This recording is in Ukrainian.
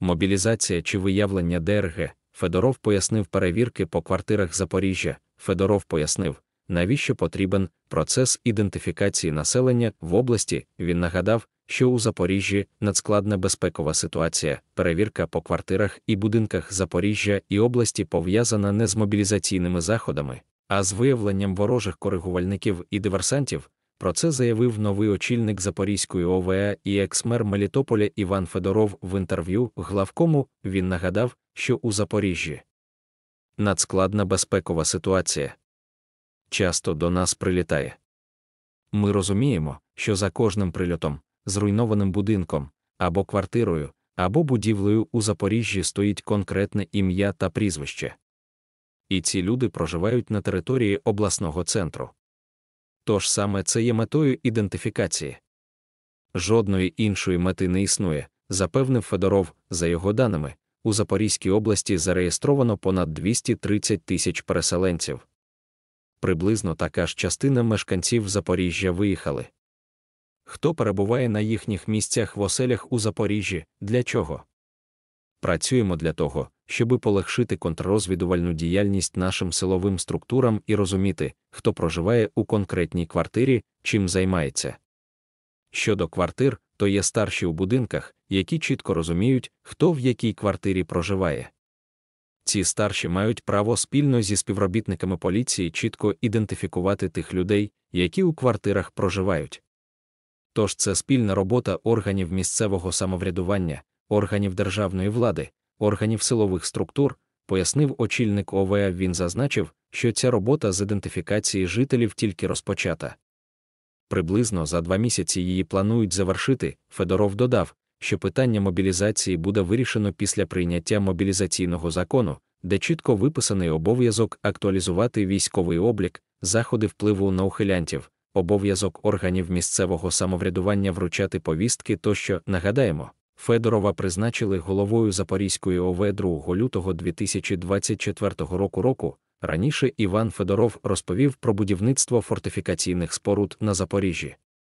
мобілізація чи виявлення ДРГ, Федоров пояснив перевірки по квартирах Запоріжжя. Федоров пояснив, навіщо потрібен процес ідентифікації населення в області. Він нагадав, що у Запоріжжі надскладна безпекова ситуація, перевірка по квартирах і будинках Запоріжжя і області пов'язана не з мобілізаційними заходами, а з виявленням ворожих коригувальників і диверсантів, про це заявив новий очільник Запорізької ОВА і екс-мер Мелітополя Іван Федоров в інтерв'ю главкому. Він нагадав, що у Запоріжжі надскладна безпекова ситуація часто до нас прилітає. Ми розуміємо, що за кожним прильотом, зруйнованим будинком або квартирою, або будівлею у Запоріжжі стоїть конкретне ім'я та прізвище. І ці люди проживають на території обласного центру. Тож саме це є метою ідентифікації. Жодної іншої мети не існує, запевнив Федоров, за його даними, у Запорізькій області зареєстровано понад 230 тисяч переселенців. Приблизно така ж частина мешканців Запоріжжя виїхали. Хто перебуває на їхніх місцях в оселях у Запоріжжі, для чого? Працюємо для того, щоби полегшити контррозвідувальну діяльність нашим силовим структурам і розуміти, хто проживає у конкретній квартирі, чим займається. Щодо квартир, то є старші у будинках, які чітко розуміють, хто в якій квартирі проживає. Ці старші мають право спільно зі співробітниками поліції чітко ідентифікувати тих людей, які у квартирах проживають. Тож це спільна робота органів місцевого самоврядування, органів державної влади, органів силових структур, пояснив очільник ОВА. Він зазначив, що ця робота з ідентифікації жителів тільки розпочата. Приблизно за два місяці її планують завершити. Федоров додав, що питання мобілізації буде вирішено після прийняття мобілізаційного закону, де чітко виписаний обов'язок актуалізувати військовий облік, заходи впливу на ухилянтів, обов'язок органів місцевого самоврядування вручати повістки тощо нагадаємо. Федорова призначили головою Запорізької ОВ 2 лютого 2024 року року. Раніше Іван Федоров розповів про будівництво фортифікаційних споруд на Запоріжжі.